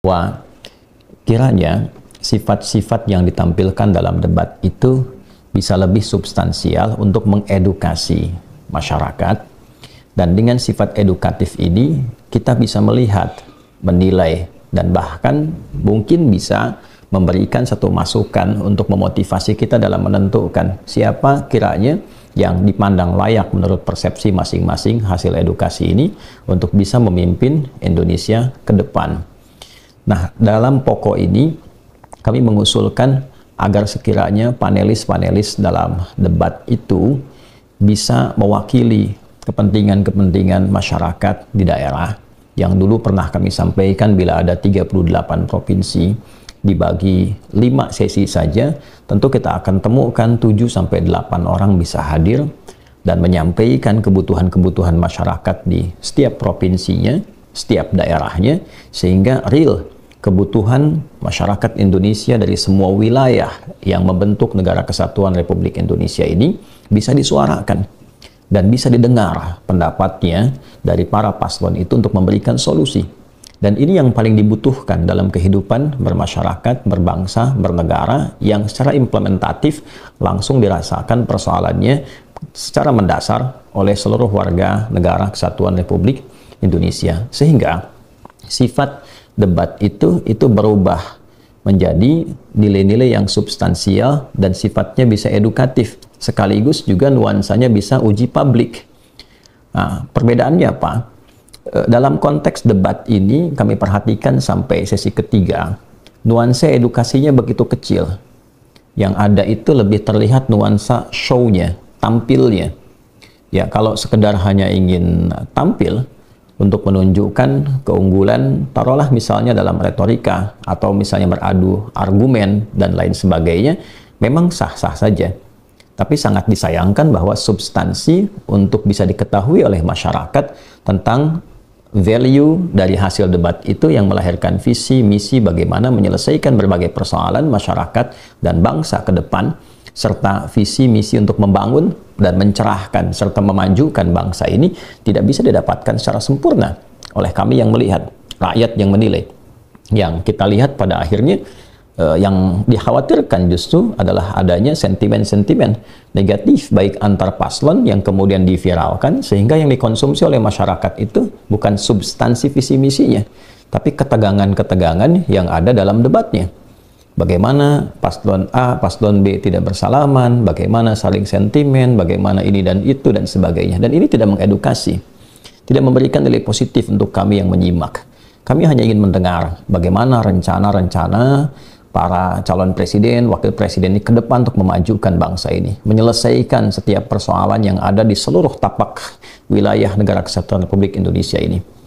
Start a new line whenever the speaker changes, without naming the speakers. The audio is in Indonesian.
bahwa kiranya sifat-sifat yang ditampilkan dalam debat itu bisa lebih substansial untuk mengedukasi masyarakat dan dengan sifat edukatif ini kita bisa melihat, menilai dan bahkan mungkin bisa memberikan satu masukan untuk memotivasi kita dalam menentukan siapa kiranya yang dipandang layak menurut persepsi masing-masing hasil edukasi ini untuk bisa memimpin Indonesia ke depan. Nah, dalam pokok ini kami mengusulkan agar sekiranya panelis-panelis dalam debat itu bisa mewakili kepentingan-kepentingan masyarakat di daerah yang dulu pernah kami sampaikan bila ada 38 provinsi dibagi 5 sesi saja tentu kita akan temukan 7 sampai 8 orang bisa hadir dan menyampaikan kebutuhan-kebutuhan masyarakat di setiap provinsinya setiap daerahnya sehingga real kebutuhan masyarakat Indonesia dari semua wilayah yang membentuk negara kesatuan Republik Indonesia ini bisa disuarakan dan bisa didengar pendapatnya dari para paslon itu untuk memberikan solusi. Dan ini yang paling dibutuhkan dalam kehidupan bermasyarakat, berbangsa, bernegara yang secara implementatif langsung dirasakan persoalannya secara mendasar oleh seluruh warga negara kesatuan Republik Indonesia. Sehingga sifat debat itu itu berubah menjadi nilai-nilai yang substansial dan sifatnya bisa edukatif sekaligus juga nuansanya bisa uji publik. Nah, perbedaannya apa? Eh, dalam konteks debat ini kami perhatikan sampai sesi ketiga, nuansa edukasinya begitu kecil. Yang ada itu lebih terlihat nuansa show-nya, tampilnya. Ya, kalau sekedar hanya ingin tampil, untuk menunjukkan keunggulan, taruhlah misalnya dalam retorika atau misalnya beradu argumen dan lain sebagainya, memang sah-sah saja. Tapi sangat disayangkan bahwa substansi untuk bisa diketahui oleh masyarakat tentang value dari hasil debat itu yang melahirkan visi misi bagaimana menyelesaikan berbagai persoalan masyarakat dan bangsa ke depan serta visi misi untuk membangun dan mencerahkan serta memajukan bangsa ini tidak bisa didapatkan secara sempurna oleh kami yang melihat, rakyat yang menilai. Yang kita lihat pada akhirnya eh, yang dikhawatirkan justru adalah adanya sentimen-sentimen negatif baik antar paslon yang kemudian diviralkan sehingga yang dikonsumsi oleh masyarakat itu bukan substansi visi misinya tapi ketegangan-ketegangan yang ada dalam debatnya Bagaimana paslon A, paslon B tidak bersalaman, bagaimana saling sentimen, bagaimana ini dan itu dan sebagainya. Dan ini tidak mengedukasi, tidak memberikan nilai positif untuk kami yang menyimak. Kami hanya ingin mendengar bagaimana rencana-rencana para calon presiden, wakil presiden ini ke depan untuk memajukan bangsa ini, menyelesaikan setiap persoalan yang ada di seluruh tapak wilayah negara kesatuan Republik Indonesia ini.